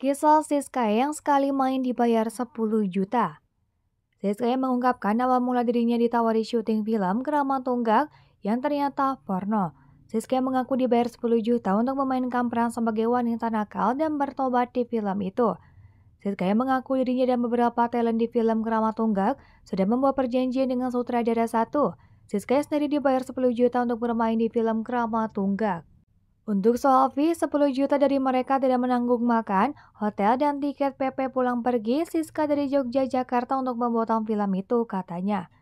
Kisah Siska yang sekali main dibayar 10 juta. Siska yang mengungkapkan awal mula dirinya ditawari syuting film kerama Tunggak yang ternyata porno. Siska yang mengaku dibayar 10 juta untuk memainkan peran sebagai wanita nakal dan bertobat di film itu. Siska yang mengaku dirinya dan beberapa talent di film kerama Tunggak sudah membuat perjanjian dengan sutradara satu. Siska sendiri dibayar 10 juta untuk bermain di film kerama Tunggak. Untuk soal fee, 10 juta dari mereka tidak menanggung makan, hotel dan tiket PP pulang pergi Siska dari Jogja, Jakarta untuk membuatkan film itu, katanya.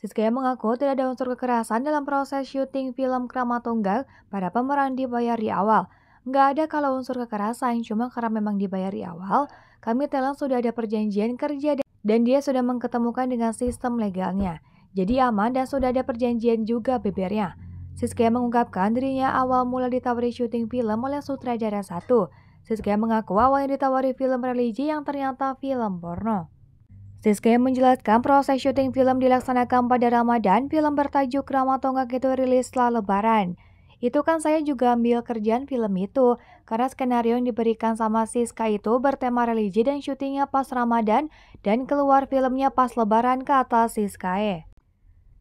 Siska yang mengaku tidak ada unsur kekerasan dalam proses syuting film Krama Tunggal pada pemeran dibayar di awal. Nggak ada kalau unsur kekerasan, cuma karena memang dibayar di awal, kami telah sudah ada perjanjian kerja dan dia sudah mengketemukan dengan sistem legalnya. Jadi aman dan sudah ada perjanjian juga bebernya. Siska mengungkapkan dirinya awal mula ditawari syuting film oleh sutradara satu. Siska mengaku awalnya ditawari film religi yang ternyata film porno. Siska menjelaskan proses syuting film dilaksanakan pada Ramadan, film bertajuk Rama Tonggak itu rilis setelah lebaran. Itu kan saya juga ambil kerjaan film itu, karena skenario yang diberikan sama Siska itu bertema religi dan syutingnya pas Ramadan dan keluar filmnya pas lebaran ke atas Siskae.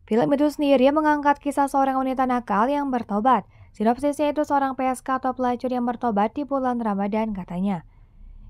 Film itu sendiri mengangkat kisah seorang wanita nakal yang bertobat. Sinopsisnya itu seorang PSK atau pelacur yang bertobat di bulan Ramadan katanya.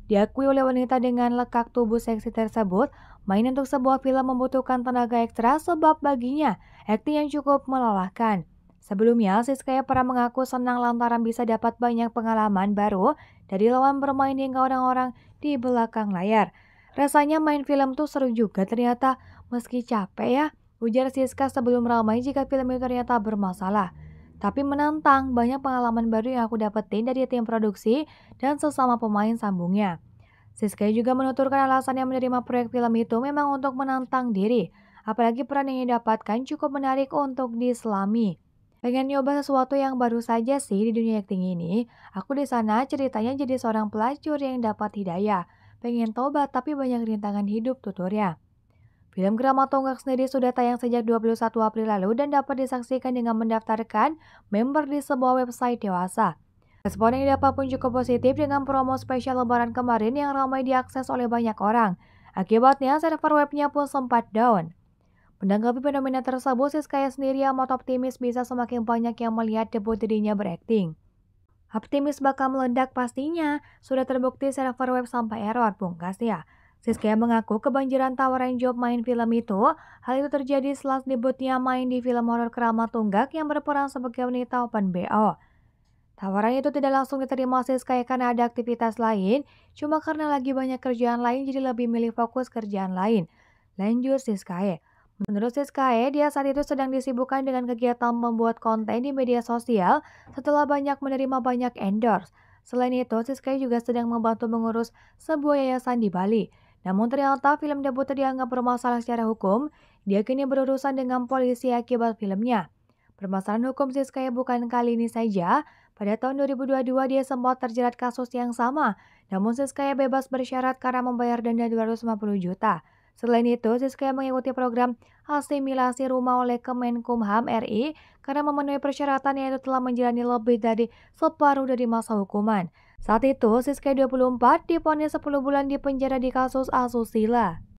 Diakui oleh wanita dengan lekak tubuh seksi tersebut, main untuk sebuah film membutuhkan tenaga ekstra sebab baginya akting yang cukup melelahkan. Sebelumnya, Siskaya pernah mengaku senang lantaran bisa dapat banyak pengalaman baru dari lawan bermain hingga orang-orang di belakang layar. Rasanya main film tuh seru juga ternyata, meski capek ya. Ujar Siska sebelum ramai jika film itu ternyata bermasalah. Tapi menantang banyak pengalaman baru yang aku dapetin dari tim produksi dan sesama pemain sambungnya. Siska juga menuturkan alasannya menerima proyek film itu memang untuk menantang diri. Apalagi peran yang didapatkan cukup menarik untuk diselami. Pengen nyoba sesuatu yang baru saja sih di dunia akting ini. Aku di sana ceritanya jadi seorang pelacur yang dapat hidayah. Pengen tobat tapi banyak rintangan hidup tuturnya. Film drama Tonggak sendiri sudah tayang sejak 21 April lalu dan dapat disaksikan dengan mendaftarkan member di sebuah website dewasa. Respon yang didapat pun cukup positif dengan promo spesial lebaran kemarin yang ramai diakses oleh banyak orang. Akibatnya, server webnya pun sempat down. Menanggapi fenomena tersebut, Siskaya sendiri amat optimis bisa semakin banyak yang melihat debut dirinya berakting. Optimis bakal meledak pastinya, sudah terbukti server web sampai error, ya. Siskaya mengaku kebanjiran tawaran job main film itu. Hal itu terjadi setelah debutnya main di film horor Keramat Tunggak yang berperan sebagai wanita open BO. Tawaran itu tidak langsung diterima Siska karena ada aktivitas lain, cuma karena lagi banyak kerjaan lain jadi lebih milih fokus kerjaan lain. Lanjut Siska. Menurut Siska, dia saat itu sedang disibukkan dengan kegiatan membuat konten di media sosial setelah banyak menerima banyak endorse. Selain itu, Siska juga sedang membantu mengurus sebuah yayasan di Bali. Namun ternyata film debut dianggap bermasalah secara hukum, dia kini berurusan dengan polisi akibat filmnya. Permasalahan hukum Siskaya bukan kali ini saja, pada tahun 2022 dia sempat terjerat kasus yang sama, namun Siskaya bebas bersyarat karena membayar denda 250 juta. Selain itu, Siska mengikuti program asimilasi rumah oleh Kemenkumham RI karena memenuhi persyaratan yaitu telah menjalani lebih dari separuh dari masa hukuman. Saat itu, Siska 24 diponis 10 bulan di penjara di kasus asusila.